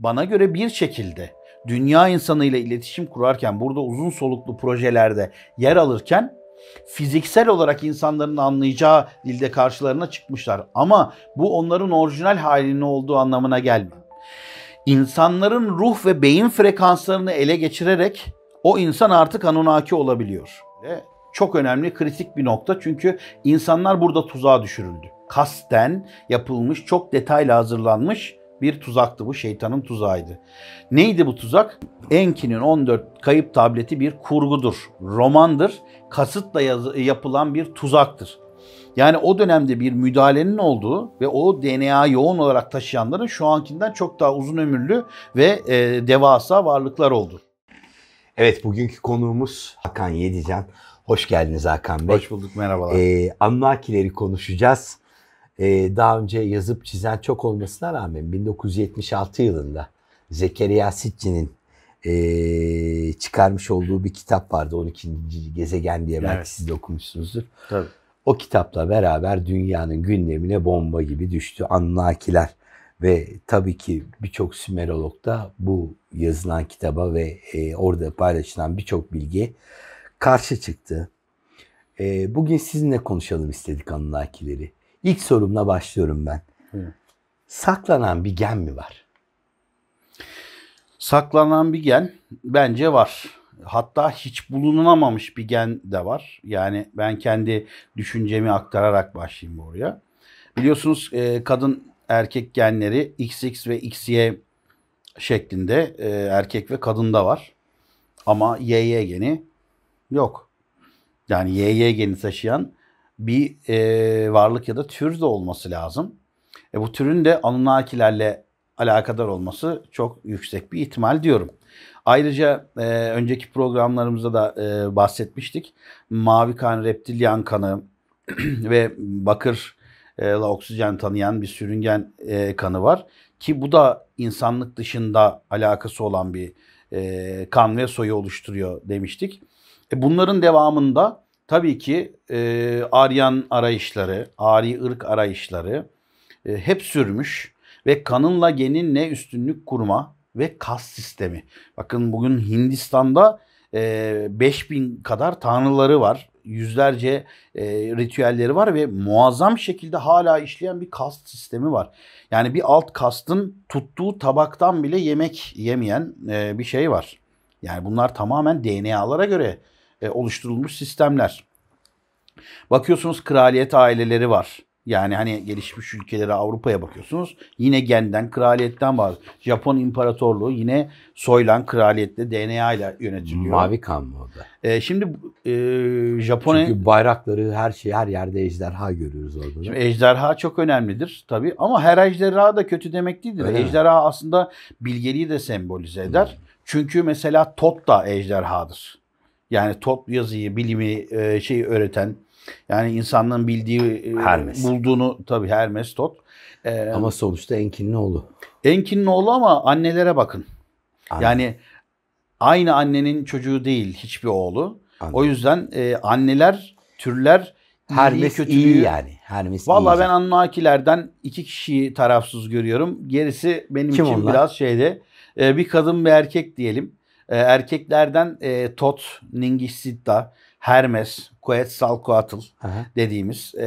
bana göre bir şekilde dünya insanıyla iletişim kurarken burada uzun soluklu projelerde yer alırken fiziksel olarak insanların anlayacağı dilde karşılarına çıkmışlar. Ama bu onların orijinal halinin olduğu anlamına gelmiyor. İnsanların ruh ve beyin frekanslarını ele geçirerek o insan artık Anunnaki olabiliyor. Ve çok önemli kritik bir nokta çünkü insanlar burada tuzağa düşürüldü. Kasten yapılmış, çok detaylı hazırlanmış bir tuzaktı bu. Şeytanın tuzağıydı. Neydi bu tuzak? Enki'nin 14 kayıp tableti bir kurgudur, romandır, kasıtla yazı, yapılan bir tuzaktır. Yani o dönemde bir müdahalenin olduğu ve o DNA yoğun olarak taşıyanların şu ankinden çok daha uzun ömürlü ve e, devasa varlıklar oldu. Evet bugünkü konuğumuz Hakan Yedican. Hoş geldiniz Hakan Bey. Hoş bulduk merhabalar. Ee, Anunnakileri konuşacağız. E, daha önce yazıp çizen çok olmasına rağmen 1976 yılında Zekeriya Sitchin'in e, çıkarmış olduğu bir kitap vardı 12. Gezegen diye belki evet. siz de okumuşsunuzdur. Tabii. O kitapla beraber dünyanın gündemine bomba gibi düştü. Anlakiler ve tabii ki birçok Sümerolog da bu yazılan kitaba ve e, orada paylaşılan birçok bilgi karşı çıktı. bugün sizinle konuşalım istedik Anunnakileri. İlk sorumla başlıyorum ben. Hı. Saklanan bir gen mi var? Saklanan bir gen bence var. Hatta hiç bulunamamış bir gen de var. Yani ben kendi düşüncemi aktararak başlayayım oraya. Biliyorsunuz e, kadın erkek genleri XX ve XY şeklinde e, erkek ve kadında var. Ama YY geni yok. Yani YY geni taşıyan bir e, varlık ya da tür de olması lazım. E, bu türün de Anunnakilerle alakadar olması çok yüksek bir ihtimal diyorum. Ayrıca e, önceki programlarımızda da e, bahsetmiştik. Mavi kan, reptilyan kanı ve bakır e, oksijen tanıyan bir sürüngen e, kanı var. Ki bu da insanlık dışında alakası olan bir e, kan ve soyu oluşturuyor demiştik. E, bunların devamında Tabii ki e, Aryan arayışları, Ari ırk arayışları e, hep sürmüş ve kanınla geninle üstünlük kurma ve kas sistemi. Bakın bugün Hindistan'da e, 5000 kadar tanrıları var. Yüzlerce e, ritüelleri var ve muazzam şekilde hala işleyen bir kast sistemi var. Yani bir alt kastın tuttuğu tabaktan bile yemek yemeyen e, bir şey var. Yani bunlar tamamen DNA'lara göre e, oluşturulmuş sistemler. Bakıyorsunuz kraliyet aileleri var. Yani hani gelişmiş ülkelere Avrupa'ya bakıyorsunuz. Yine genden, kraliyetten var. Japon İmparatorluğu yine soylan kraliyetle DNA ile yönetiliyor. Mavi kan mı orada? Ee, şimdi e, Japonya... Çünkü bayrakları her şey her yerde ejderha görüyoruz orada. Şimdi ejderha çok önemlidir tabii ama her ejderha da kötü demek değildir. Öyle ejderha mi? aslında bilgeliği de sembolize eder. Hmm. Çünkü mesela Tot da ejderhadır. Yani toplu yazıyı, bilimi, e, şeyi öğreten yani insanların bildiği, e, Hermes. bulduğunu tabii Hermes Tot. E, Ama sonuçta Enkin'in oğlu. Enkin'in oğlu ama annelere bakın. Anladım. Yani aynı annenin çocuğu değil hiçbir oğlu. Anladım. O yüzden e, anneler, türler Hermes iyi, kötülüğü, iyi yani. Hermes Vallahi iyi ben Anunnakilerden iki kişiyi tarafsız görüyorum. Gerisi benim Kim için onlar? biraz şeyde e, bir kadın bir erkek diyelim. Ee, erkeklerden e, Tot, Ningisitta, Hermes, Quetzalcoatl Aha. dediğimiz e,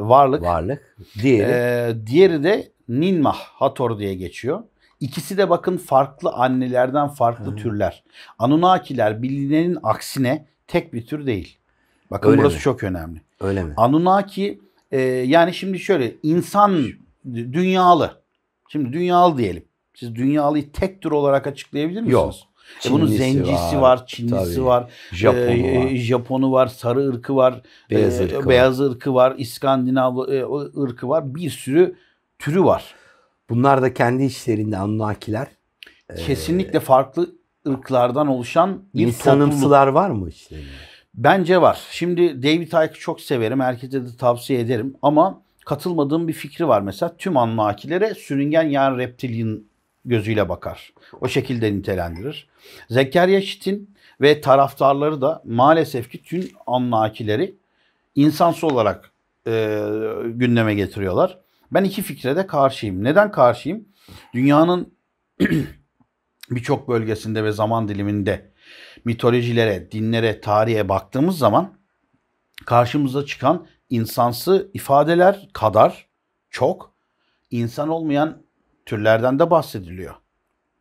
varlık. Varlık. Diğeri. E, diğeri de Ninmah, Hator diye geçiyor. İkisi de bakın farklı annelerden farklı Hı. türler. Anunnakiler bilinenin aksine tek bir tür değil. Bakın Öyle burası mi? çok önemli. Öyle mi? Anunnaki e, yani şimdi şöyle insan dünyalı. Şimdi dünyalı diyelim. Siz dünyalıyı tek tür olarak açıklayabilir misiniz? Yok. E Çinlisi bunun zencisi var, var Çinlisi tabii. var, Japonu e, e, var, Japonu var, sarı ırkı var, e, beyaz ırkı, e, beyaz var. ırkı var, İskandinav e, ırkı var. Bir sürü türü var. Bunlar da kendi içlerinde Anunnakiler. Kesinlikle ee, farklı ırklardan oluşan bir insanımsılar var mı içlerinde? Bence var. Şimdi David Icke'ı çok severim. Herkese de tavsiye ederim. Ama katılmadığım bir fikri var mesela. Tüm Anunnakilere sürüngen yani reptilin gözüyle bakar. O şekilde nitelendirir. Zekeriya Şit'in ve taraftarları da maalesef ki tüm anlakileri insansı olarak e, gündeme getiriyorlar. Ben iki fikre de karşıyım. Neden karşıyım? Dünyanın birçok bölgesinde ve zaman diliminde mitolojilere, dinlere, tarihe baktığımız zaman karşımıza çıkan insansı ifadeler kadar çok insan olmayan türlerden de bahsediliyor.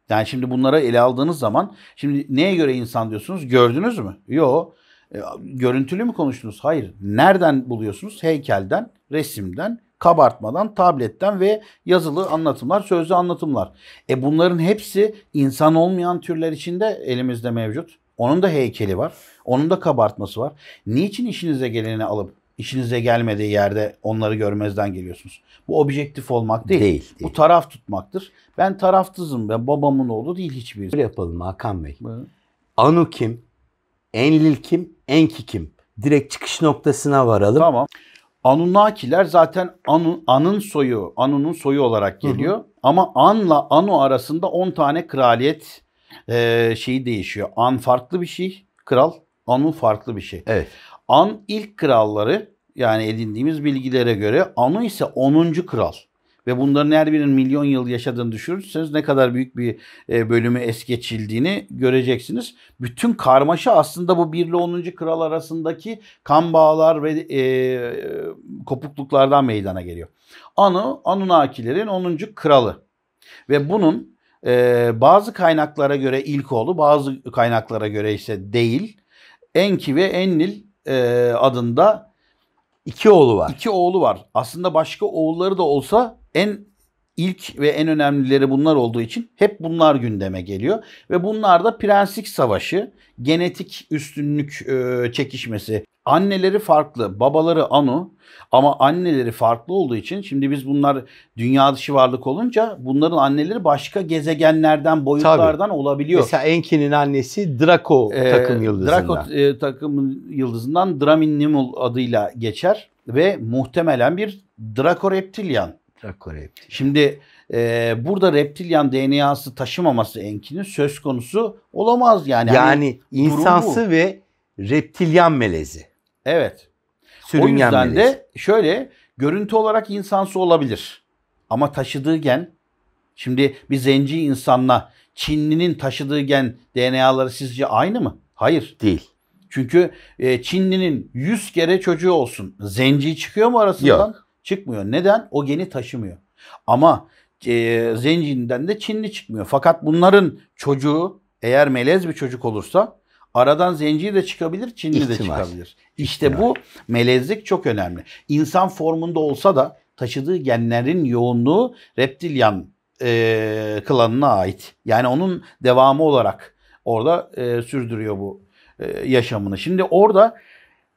Yani şimdi bunlara ele aldığınız zaman şimdi neye göre insan diyorsunuz? Gördünüz mü? Yok. E, görüntülü mü konuştunuz? Hayır. Nereden buluyorsunuz? Heykelden, resimden, kabartmadan, tabletten ve yazılı anlatımlar, sözlü anlatımlar. E bunların hepsi insan olmayan türler içinde elimizde mevcut. Onun da heykeli var. Onun da kabartması var. Niçin işinize geleni alıp işinize gelmediği yerde onları görmezden geliyorsunuz. Bu objektif olmak değil. Değil. değil. Bu taraf tutmaktır. Ben taraftızım. Ben babamın oğlu değil hiçbir. Böyle yapalım Hakan Bey. Anu kim? Enlil kim? Enki kim? Direkt çıkış noktasına varalım. Tamam. Anunnakiler zaten Anu, An'ın soyu, Anu'nun soyu olarak geliyor. Hı hı. Ama An'la Anu arasında 10 tane kraliyet e, şeyi değişiyor. An farklı bir şey, kral. Anu farklı bir şey. Evet. An ilk kralları yani edindiğimiz bilgilere göre Anu ise 10. kral. Ve bunların her birinin milyon yıl yaşadığını düşünürseniz ne kadar büyük bir e, bölümü es geçildiğini göreceksiniz. Bütün karmaşa aslında bu 1 ile 10. kral arasındaki kan bağlar ve e, kopukluklardan meydana geliyor. Anu, Anunnakilerin 10. kralı. Ve bunun e, bazı kaynaklara göre ilk oldu, bazı kaynaklara göre ise değil. Enki ve Ennil e, adında iki oğlu var. İki oğlu var. Aslında başka oğulları da olsa en ilk ve en önemlileri bunlar olduğu için hep bunlar gündeme geliyor. Ve bunlar da prenslik savaşı, genetik üstünlük e, çekişmesi, Anneleri farklı, babaları Anu ama anneleri farklı olduğu için şimdi biz bunlar dünya dışı varlık olunca bunların anneleri başka gezegenlerden, boyutlardan Tabii. olabiliyor. Mesela Enki'nin annesi Draco ee, takım yıldızından. Draco e, takım yıldızından Dramin Nimul adıyla geçer ve muhtemelen bir Draco Reptilian. Draco Reptilian. Şimdi e, burada reptilian DNA'sı taşımaması Enki'nin söz konusu olamaz yani. Hani yani hani, insansı ve reptilyan melezi. Evet. Sürüngen o yüzden de şöyle görüntü olarak insansı olabilir. Ama taşıdığı gen şimdi bir zenci insanla Çinlinin taşıdığı gen DNA'ları sizce aynı mı? Hayır. Değil. Çünkü e, Çinlinin 100 kere çocuğu olsun. Zenci çıkıyor mu arasından? Yok. Çıkmıyor. Neden? O geni taşımıyor. Ama e, zencinden de Çinli çıkmıyor. Fakat bunların çocuğu eğer melez bir çocuk olursa Aradan zenci de çıkabilir, Çinli İhtimal. de çıkabilir. İşte İhtimal. bu melezlik çok önemli. İnsan formunda olsa da taşıdığı genlerin yoğunluğu reptilyan e, klanına ait. Yani onun devamı olarak orada e, sürdürüyor bu e, yaşamını. Şimdi orada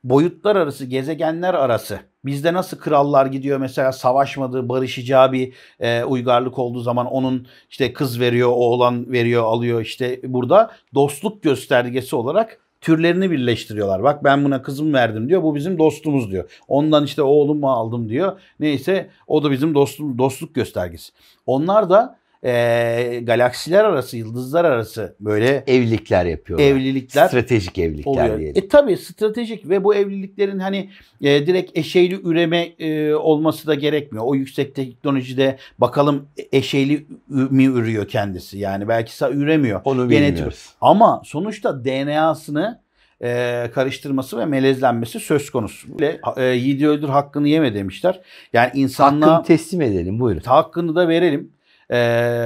boyutlar arası, gezegenler arası Bizde nasıl krallar gidiyor mesela savaşmadığı, barışacağı bir e, uygarlık olduğu zaman onun işte kız veriyor, oğlan veriyor, alıyor işte burada dostluk göstergesi olarak türlerini birleştiriyorlar. Bak ben buna kızım verdim diyor. Bu bizim dostumuz diyor. Ondan işte oğlumu aldım diyor. Neyse o da bizim dostum dostluk göstergesi. Onlar da e, galaksiler arası, yıldızlar arası böyle evlilikler yapıyorlar. Evlilikler stratejik evlilikler oluyor. diyelim. E tabii stratejik ve bu evliliklerin hani e, direkt eşeyli üreme e, olması da gerekmiyor. O yüksek teknolojide bakalım eşeyli mi ürüyor kendisi. Yani belki üremiyor. Onu Genetik. bilmiyoruz. Ama sonuçta DNA'sını e, karıştırması ve melezlenmesi söz konusu. Ve e, yiğidi öldür hakkını yeme demişler. Yani insanlığa... Hakkını teslim edelim buyurun. Hakkını da verelim. Ee,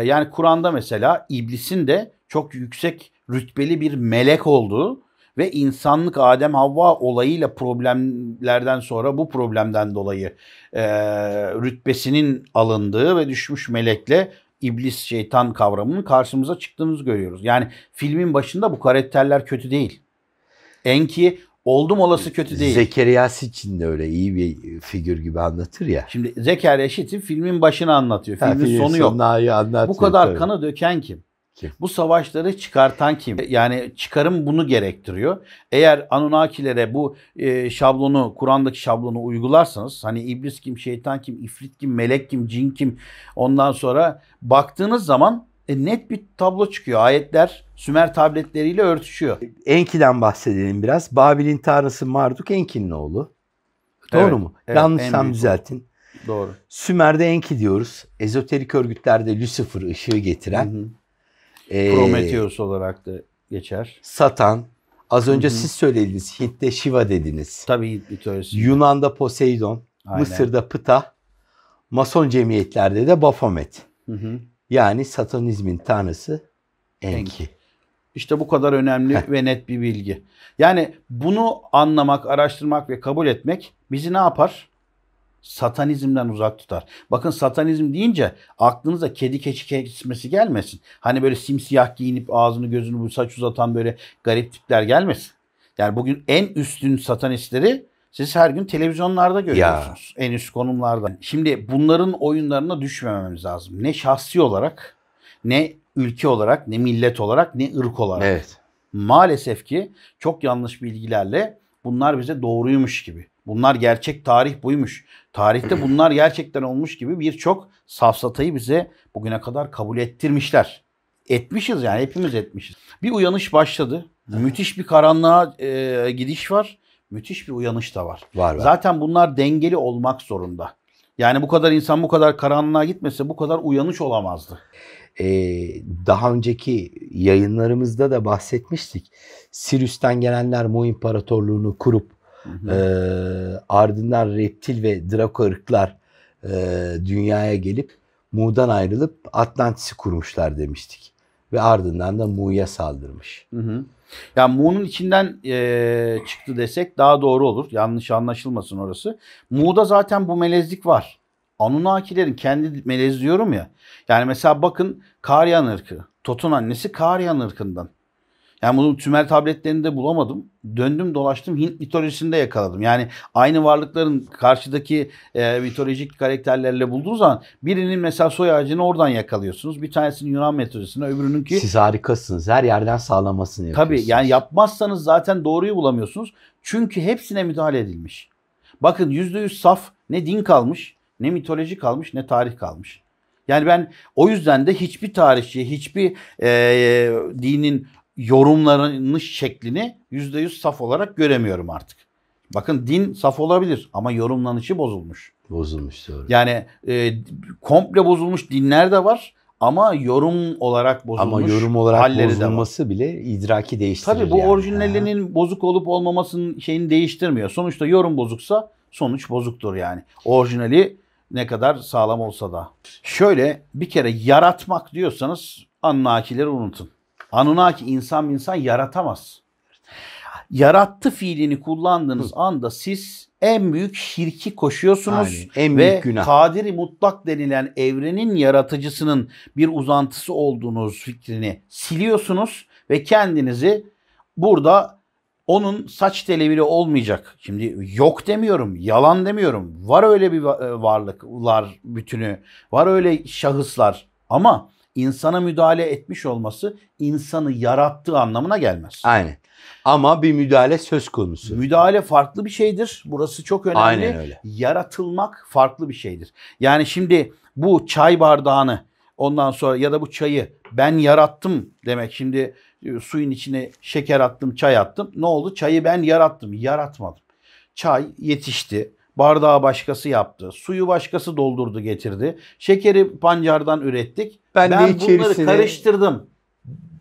yani Kur'an'da mesela iblisin de çok yüksek rütbeli bir melek olduğu ve insanlık Adem Havva olayıyla problemlerden sonra bu problemden dolayı e, rütbesinin alındığı ve düşmüş melekle iblis şeytan kavramının karşımıza çıktığımızı görüyoruz. Yani filmin başında bu karakterler kötü değil. Enki Oldum olası kötü değil. Zekeriya Sitchin de öyle iyi bir figür gibi anlatır ya. Şimdi Zekeriya Sitchin filmin başını anlatıyor. Filmin ha, filmin sonu yok. Bu kadar tabii. kanı döken kim? kim? Bu savaşları çıkartan kim? Yani çıkarım bunu gerektiriyor. Eğer Anunnakilere bu e, şablonu, Kur'an'daki şablonu uygularsanız hani iblis kim, şeytan kim, ifrit kim, melek kim, cin kim ondan sonra baktığınız zaman e, net bir tablo çıkıyor. Ayetler Sümer tabletleriyle örtüşüyor. Enki'den bahsedelim biraz. Babil'in tanrısı Marduk Enki'nin oğlu. Doğru evet, mu? Evet, Yanlışsam düzeltin. Doğru. Sümer'de Enki diyoruz. Ezoterik örgütlerde Lucifer ışığı getiren. Hı e, Prometheus olarak da geçer. Satan. Az önce Hı-hı. siz söylediniz. Hit'te Shiva dediniz. Tabii Hit mitolojisi. Yunan'da Poseidon. Aynen. Mısır'da Ptah. Mason cemiyetlerde de Baphomet. Hı hı. Yani satanizmin tanrısı Enki. Enki. İşte bu kadar önemli ve net bir bilgi. Yani bunu anlamak, araştırmak ve kabul etmek bizi ne yapar? Satanizmden uzak tutar. Bakın satanizm deyince aklınıza kedi keçi kesmesi gelmesin. Hani böyle simsiyah giyinip ağzını gözünü bu saç uzatan böyle garip tipler gelmesin. Yani bugün en üstün satanistleri siz her gün televizyonlarda görüyorsunuz. Ya. En üst konumlarda. Şimdi bunların oyunlarına düşmememiz lazım. Ne şahsi olarak, ne ülke olarak, ne millet olarak, ne ırk olarak. Evet. Maalesef ki çok yanlış bilgilerle bunlar bize doğruymuş gibi. Bunlar gerçek tarih buymuş. Tarihte bunlar gerçekten olmuş gibi birçok safsatayı bize bugüne kadar kabul ettirmişler. Etmişiz yani hepimiz etmişiz. Bir uyanış başladı. Müthiş bir karanlığa e, gidiş var müthiş bir uyanış da var. Var var. Zaten bunlar dengeli olmak zorunda. Yani bu kadar insan bu kadar karanlığa gitmese bu kadar uyanış olamazdı. Ee, daha önceki yayınlarımızda da bahsetmiştik. Sirius'tan gelenler Mu İmparatorluğunu kurup hı hı. E, ardından reptil ve drako ırklar e, dünyaya gelip Mu'dan ayrılıp Atlantis'i kurmuşlar demiştik. Ve ardından da Mu'ya saldırmış. Hı hı. Ya Mu'nun içinden e, çıktı desek daha doğru olur. Yanlış anlaşılmasın orası. Mu'da zaten bu melezlik var. Anunnakilerin kendi melez ya. Yani mesela bakın Karyan ırkı. Tot'un annesi Karyan ırkından. Yani bunu tümer tabletlerinde bulamadım. Döndüm dolaştım Hint mitolojisinde yakaladım. Yani aynı varlıkların karşıdaki e, mitolojik karakterlerle bulduğunuz zaman birinin mesela soy ağacını oradan yakalıyorsunuz. Bir tanesinin Yunan mitolojisinde, öbürünün ki... Siz harikasınız. Her yerden sağlamasını yapıyorsunuz. Tabii yani yapmazsanız zaten doğruyu bulamıyorsunuz. Çünkü hepsine müdahale edilmiş. Bakın yüzde yüz saf ne din kalmış, ne mitoloji kalmış, ne tarih kalmış. Yani ben o yüzden de hiçbir tarihçi, hiçbir e, e dinin yorumlanış şeklini yüzde yüz saf olarak göremiyorum artık. Bakın din saf olabilir ama yorumlanışı bozulmuş. Bozulmuş doğru. Yani e, komple bozulmuş dinler de var ama yorum olarak bozulmuş. Ama yorum olarak bozulması bile idraki değiştirir. Tabii bu yani. orijinalinin ha. bozuk olup olmamasının şeyini değiştirmiyor. Sonuçta yorum bozuksa sonuç bozuktur yani. Orijinali ne kadar sağlam olsa da. Şöyle bir kere yaratmak diyorsanız annakileri unutun. Anunnaki insan insan yaratamaz. Yarattı fiilini kullandığınız Hı. anda siz en büyük şirki koşuyorsunuz Aynen, en büyük ve günah. kadiri mutlak denilen evrenin yaratıcısının bir uzantısı olduğunuz fikrini siliyorsunuz ve kendinizi burada onun saç teli bile olmayacak. Şimdi yok demiyorum, yalan demiyorum. Var öyle bir e, varlıklar bütünü, var öyle şahıslar ama insana müdahale etmiş olması insanı yarattığı anlamına gelmez. Aynen. Ama bir müdahale söz konusu. Müdahale farklı bir şeydir. Burası çok önemli. Aynen öyle. Yaratılmak farklı bir şeydir. Yani şimdi bu çay bardağını ondan sonra ya da bu çayı ben yarattım demek. Şimdi e, suyun içine şeker attım, çay attım. Ne oldu? Çayı ben yarattım. Yaratmadım. Çay yetişti Bardağı başkası yaptı. Suyu başkası doldurdu getirdi. Şekeri pancardan ürettik. Ben, ben bunları karıştırdım.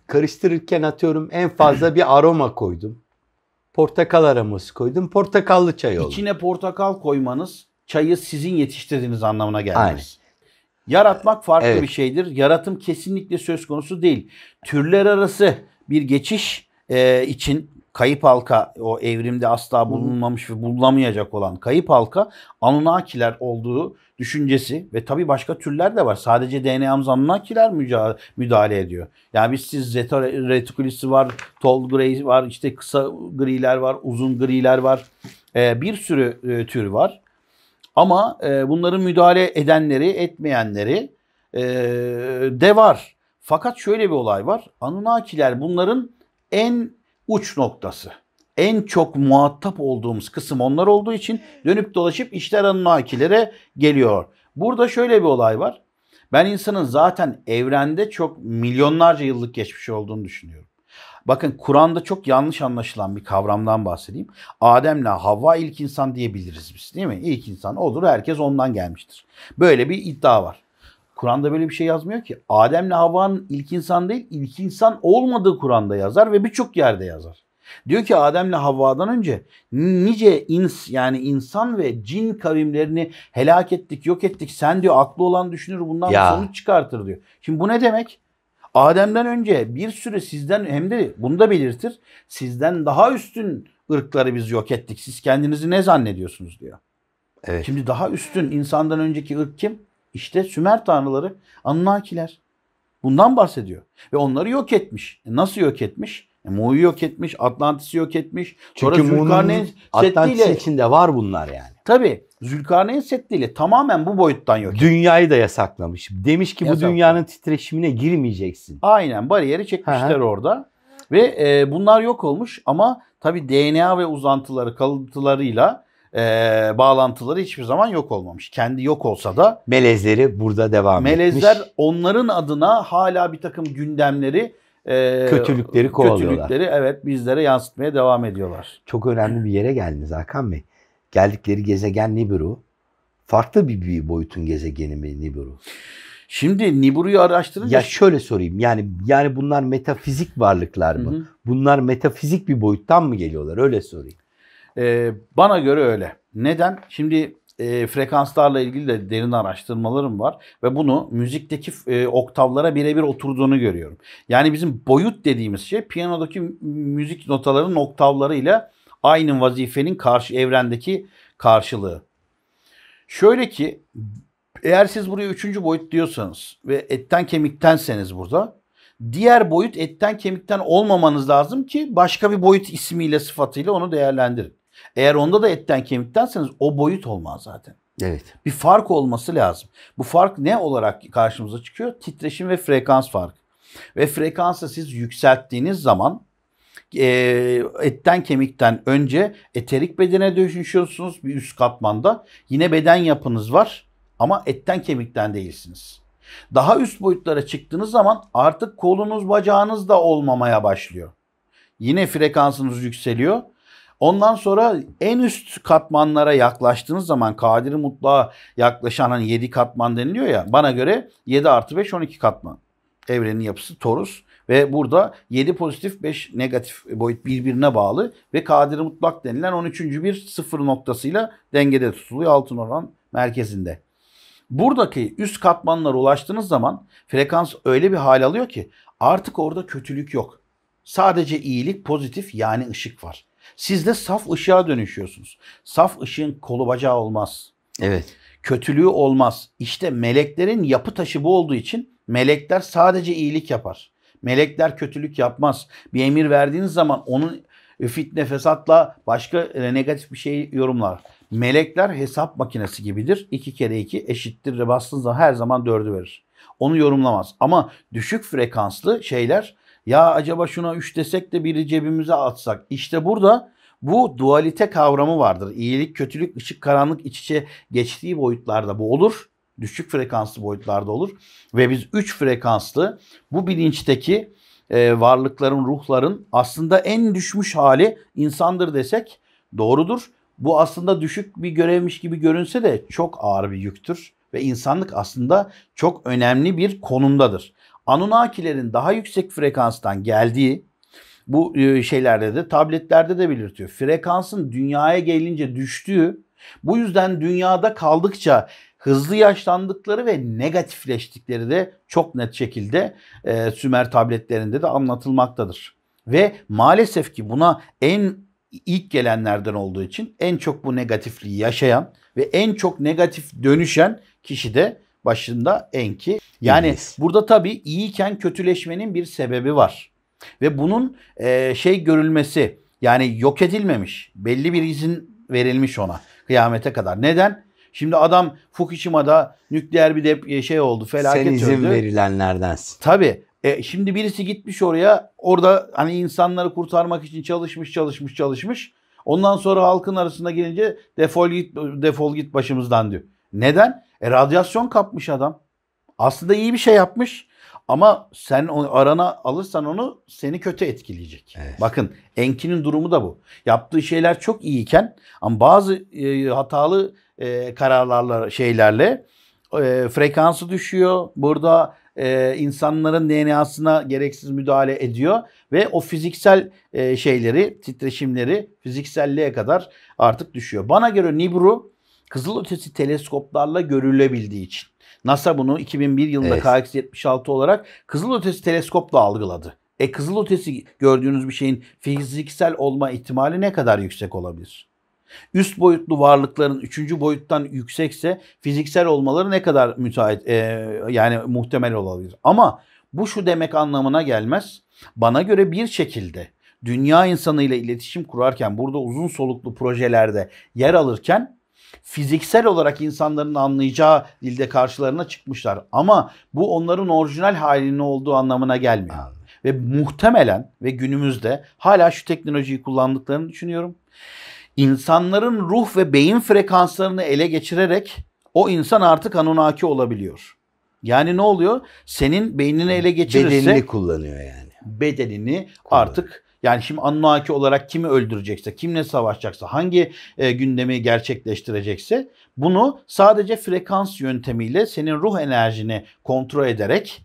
Karıştırırken atıyorum en fazla bir aroma koydum. Portakal aroması koydum. Portakallı çay oldu. İçine portakal koymanız çayı sizin yetiştirdiğiniz anlamına gelmez. Aynen. Yaratmak farklı evet. bir şeydir. Yaratım kesinlikle söz konusu değil. Türler arası bir geçiş e, için kayıp halka o evrimde asla bulunmamış ve bulunamayacak olan kayıp halka Anunnakiler olduğu düşüncesi ve tabi başka türler de var. Sadece DNA'mız Anunnakiler müdahale ediyor. Yani biz siz zeta retikulisi var, tall grey var, işte kısa griler var, uzun griler var. Ee, bir sürü e, tür var. Ama e, bunların müdahale edenleri, etmeyenleri e, de var. Fakat şöyle bir olay var. Anunnakiler bunların en uç noktası. En çok muhatap olduğumuz kısım onlar olduğu için dönüp dolaşıp işler Anunnakilere geliyor. Burada şöyle bir olay var. Ben insanın zaten evrende çok milyonlarca yıllık geçmiş olduğunu düşünüyorum. Bakın Kur'an'da çok yanlış anlaşılan bir kavramdan bahsedeyim. Adem'le Havva ilk insan diyebiliriz biz değil mi? İlk insan olur herkes ondan gelmiştir. Böyle bir iddia var. Kur'an'da böyle bir şey yazmıyor ki. Adem'le Havva'nın ilk insan değil, ilk insan olmadığı Kur'an'da yazar ve birçok yerde yazar. Diyor ki Adem'le Havva'dan önce nice ins yani insan ve cin kavimlerini helak ettik, yok ettik. Sen diyor aklı olan düşünür bundan ya. sonuç çıkartır diyor. Şimdi bu ne demek? Adem'den önce bir sürü sizden hem de bunu da belirtir. Sizden daha üstün ırkları biz yok ettik. Siz kendinizi ne zannediyorsunuz diyor. Evet. Şimdi daha üstün insandan önceki ırk kim? İşte Sümer tanrıları Anunnakiler. Bundan bahsediyor. Ve onları yok etmiş. E nasıl yok etmiş? E, Mu'yu yok etmiş, Atlantis'i yok etmiş. Çünkü Mu'nun Atlantis içinde var bunlar yani. Tabii. Zülkarneyn Seddi'yle tamamen bu boyuttan yok. Dünyayı da yasaklamış. Demiş ki Yasaklamış. bu dünyanın titreşimine girmeyeceksin. Aynen bariyeri çekmişler Aha. orada. Ve e, bunlar yok olmuş ama tabi DNA ve uzantıları kalıntılarıyla e, bağlantıları hiçbir zaman yok olmamış. Kendi yok olsa da. Melezleri burada devam melezler etmiş. Melezler onların adına hala bir takım gündemleri e, kötülükleri kovalıyorlar. Kötülükleri evet bizlere yansıtmaya devam ediyorlar. Çok önemli bir yere geldiniz Hakan Bey. Geldikleri gezegen Nibiru. Farklı bir, bir boyutun gezegeni mi Nibiru? Şimdi Nibiru'yu araştırınca... Ya şöyle sorayım. Yani yani bunlar metafizik varlıklar mı? Hı hı. Bunlar metafizik bir boyuttan mı geliyorlar? Öyle sorayım. Ee, bana göre öyle. Neden? Şimdi e, frekanslarla ilgili de derin araştırmalarım var ve bunu müzikteki e, oktavlara birebir oturduğunu görüyorum. Yani bizim boyut dediğimiz şey piyanodaki müzik notalarının oktavlarıyla aynı vazifenin karşı evrendeki karşılığı. Şöyle ki eğer siz buraya üçüncü boyut diyorsanız ve etten kemiktenseniz burada diğer boyut etten kemikten olmamanız lazım ki başka bir boyut ismiyle sıfatıyla onu değerlendirin. Eğer onda da etten kemiktenseniz o boyut olmaz zaten. Evet. Bir fark olması lazım. Bu fark ne olarak karşımıza çıkıyor? Titreşim ve frekans farkı. Ve frekansı siz yükselttiğiniz zaman e, etten kemikten önce eterik bedene dönüşüyorsunuz bir üst katmanda. Yine beden yapınız var ama etten kemikten değilsiniz. Daha üst boyutlara çıktığınız zaman artık kolunuz bacağınız da olmamaya başlıyor. Yine frekansınız yükseliyor Ondan sonra en üst katmanlara yaklaştığınız zaman Kadir Mutlak'a yaklaşan hani 7 katman deniliyor ya. Bana göre 7 artı 5 12 katman. Evrenin yapısı Torus. Ve burada 7 pozitif 5 negatif boyut birbirine bağlı ve kadir mutlak denilen 13. bir sıfır noktasıyla dengede tutuluyor altın oran merkezinde. Buradaki üst katmanlara ulaştığınız zaman frekans öyle bir hal alıyor ki artık orada kötülük yok. Sadece iyilik, pozitif yani ışık var. Siz de saf ışığa dönüşüyorsunuz. Saf ışığın kolu bacağı olmaz. Evet. Kötülüğü olmaz. İşte meleklerin yapı taşı bu olduğu için melekler sadece iyilik yapar. Melekler kötülük yapmaz. Bir emir verdiğiniz zaman onun e, fitne fesatla başka e, negatif bir şey yorumlar. Melekler hesap makinesi gibidir. 2 kere 2 eşittir. Bastığınız zaman her zaman 4'ü verir. Onu yorumlamaz. Ama düşük frekanslı şeyler ya acaba şuna üç desek de biri cebimize atsak. İşte burada bu dualite kavramı vardır. İyilik, kötülük, ışık, karanlık iç içe geçtiği boyutlarda bu olur. Düşük frekanslı boyutlarda olur. Ve biz üç frekanslı bu bilinçteki e, varlıkların, ruhların aslında en düşmüş hali insandır desek doğrudur. Bu aslında düşük bir görevmiş gibi görünse de çok ağır bir yüktür ve insanlık aslında çok önemli bir konumdadır. Anunnakilerin daha yüksek frekanstan geldiği bu e, şeylerde de tabletlerde de belirtiyor. Frekansın dünyaya gelince düştüğü bu yüzden dünyada kaldıkça hızlı yaşlandıkları ve negatifleştikleri de çok net şekilde e, Sümer tabletlerinde de anlatılmaktadır. Ve maalesef ki buna en ilk gelenlerden olduğu için en çok bu negatifliği yaşayan ve en çok negatif dönüşen kişi de başında enki. Yani İblis. burada tabii iyiken kötüleşmenin bir sebebi var. Ve bunun e, şey görülmesi yani yok edilmemiş. Belli bir izin verilmiş ona kıyamete kadar. Neden? Şimdi adam Fukushima'da nükleer bir dep e, şey oldu felaket Sen izin öldü. verilenlerdensin. Tabii. E, şimdi birisi gitmiş oraya orada hani insanları kurtarmak için çalışmış çalışmış çalışmış. Ondan sonra halkın arasında gelince defol git defol git başımızdan diyor. Neden? E radyasyon kapmış adam. Aslında iyi bir şey yapmış ama sen onu arana alırsan onu seni kötü etkileyecek. Evet. Bakın Enki'nin durumu da bu. Yaptığı şeyler çok iyiyken ama bazı e, hatalı e, kararlarla şeylerle e, frekansı düşüyor. Burada e, insanların DNA'sına gereksiz müdahale ediyor ve o fiziksel e, şeyleri, titreşimleri fizikselliğe kadar artık düşüyor. Bana göre Nibiru kızılötesi teleskoplarla görülebildiği için. NASA bunu 2001 yılında evet. KX-76 olarak kızılötesi teleskopla algıladı. E kızılötesi gördüğünüz bir şeyin fiziksel olma ihtimali ne kadar yüksek olabilir? Üst boyutlu varlıkların üçüncü boyuttan yüksekse fiziksel olmaları ne kadar müsait e, yani muhtemel olabilir. Ama bu şu demek anlamına gelmez. Bana göre bir şekilde dünya insanıyla iletişim kurarken burada uzun soluklu projelerde yer alırken fiziksel olarak insanların anlayacağı dilde karşılarına çıkmışlar. Ama bu onların orijinal halinin olduğu anlamına gelmiyor. Anladım. Ve muhtemelen ve günümüzde hala şu teknolojiyi kullandıklarını düşünüyorum. İnsanların ruh ve beyin frekanslarını ele geçirerek o insan artık Anunnaki olabiliyor. Yani ne oluyor? Senin beynini ele geçirirse... Bedenini kullanıyor yani. Bedenini kullanıyor. artık yani şimdi Anunnaki olarak kimi öldürecekse, kimle savaşacaksa, hangi e, gündemi gerçekleştirecekse bunu sadece frekans yöntemiyle senin ruh enerjini kontrol ederek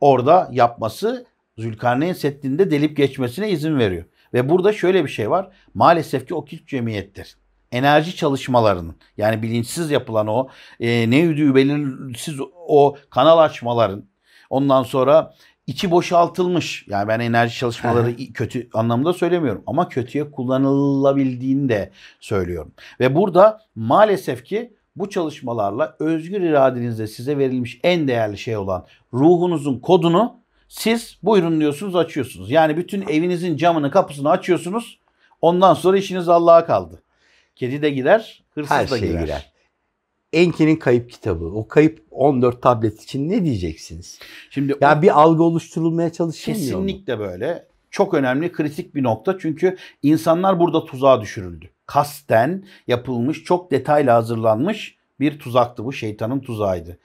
orada yapması Zülkarneyn Seddi'nde delip geçmesine izin veriyor. Ve burada şöyle bir şey var. Maalesef ki o okült cemiyettir enerji çalışmalarının yani bilinçsiz yapılan o e, ne yürüdüğü belirsiz o kanal açmaların ondan sonra içi boşaltılmış. Yani ben enerji çalışmaları kötü anlamda söylemiyorum ama kötüye kullanılabildiğini de söylüyorum. Ve burada maalesef ki bu çalışmalarla özgür iradenizde size verilmiş en değerli şey olan ruhunuzun kodunu siz buyurun diyorsunuz açıyorsunuz. Yani bütün evinizin camını kapısını açıyorsunuz. Ondan sonra işiniz Allah'a kaldı. Kedi de gider hırsız Her da şey girer. girer. Enki'nin kayıp kitabı. O kayıp 14 tablet için ne diyeceksiniz? Şimdi ya yani bir algı oluşturulmaya çalışılmıyor Kesinlikle böyle. Çok önemli, kritik bir nokta. Çünkü insanlar burada tuzağa düşürüldü. Kasten yapılmış, çok detayla hazırlanmış bir tuzaktı bu. Şeytanın tuzağıydı.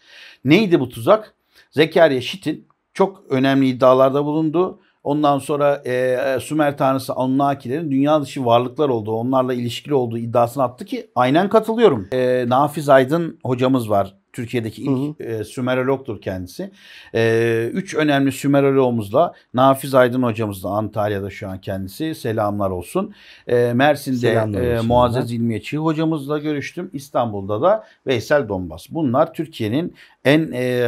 Neydi bu tuzak? Zekeriya Şit'in çok önemli iddialarda bulunduğu. Ondan sonra e, e Sümer tanrısı Anunnakilerin dünya dışı varlıklar olduğu, onlarla ilişkili olduğu iddiasını attı ki aynen katılıyorum. E, Nafiz Aydın hocamız var. Türkiye'deki ilk hı hı. E, Sümerolog'dur kendisi. E, üç önemli Sümeroloğumuzla, Nafiz Aydın hocamızla Antalya'da şu an kendisi. Selamlar olsun. E, Mersin'de Selamlar e, Muazzez İlmiyeçi hocamızla görüştüm. İstanbul'da da Veysel Donbas. Bunlar Türkiye'nin en e,